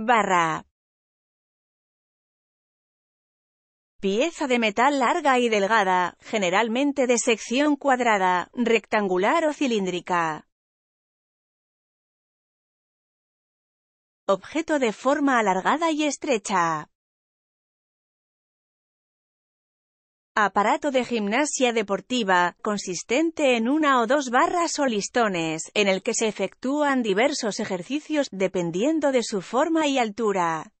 barra Pieza de metal larga y delgada, generalmente de sección cuadrada, rectangular o cilíndrica. Objeto de forma alargada y estrecha. Aparato de gimnasia deportiva, consistente en una o dos barras o listones, en el que se efectúan diversos ejercicios dependiendo de su forma y altura.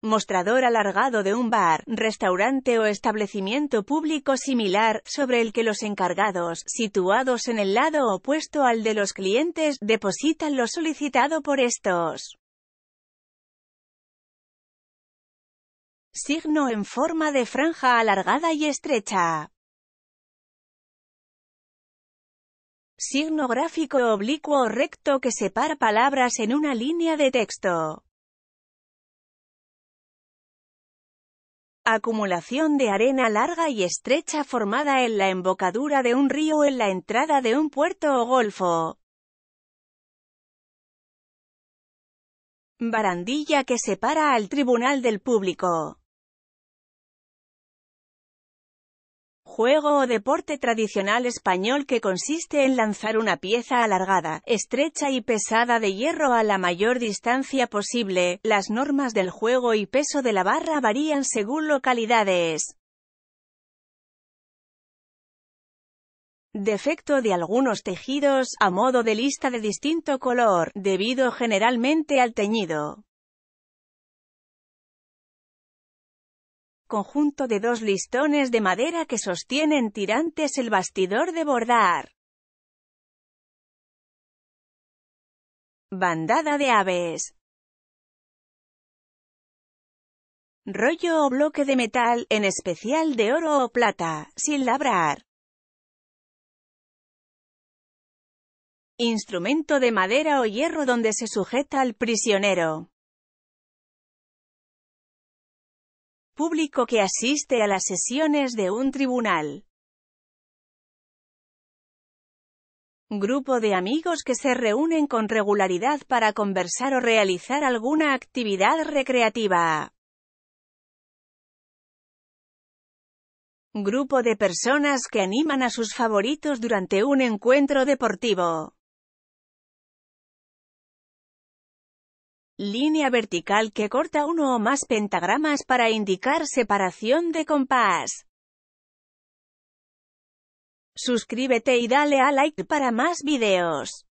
mostrador alargado de un bar, restaurante o establecimiento público similar, sobre el que los encargados, situados en el lado opuesto al de los clientes, depositan lo solicitado por estos. Signo en forma de franja alargada y estrecha. Signo gráfico oblicuo o recto que separa palabras en una línea de texto. acumulación de arena larga y estrecha formada en la embocadura de un río en la entrada de un puerto o golfo. Barandilla que separa al tribunal del público. juego o deporte tradicional español que consiste en lanzar una pieza alargada, estrecha y pesada de hierro a la mayor distancia posible. Las normas del juego y peso de la barra varían según localidades. defecto de algunos tejidos, a modo de lista de distinto color, debido generalmente al teñido. conjunto de dos listones de madera que sostienen tirantes el bastidor de bordar. Bandada de aves. Rollo o bloque de metal, en especial de oro o plata, sin labrar. Instrumento de madera o hierro donde se sujeta al prisionero. Público que asiste a las sesiones de un tribunal. Grupo de amigos que se reúnen con regularidad para conversar o realizar alguna actividad recreativa. Grupo de personas que animan a sus favoritos durante un encuentro deportivo. Línea vertical que corta uno o más pentagramas para indicar separación de compás. Suscríbete y dale a like para más videos.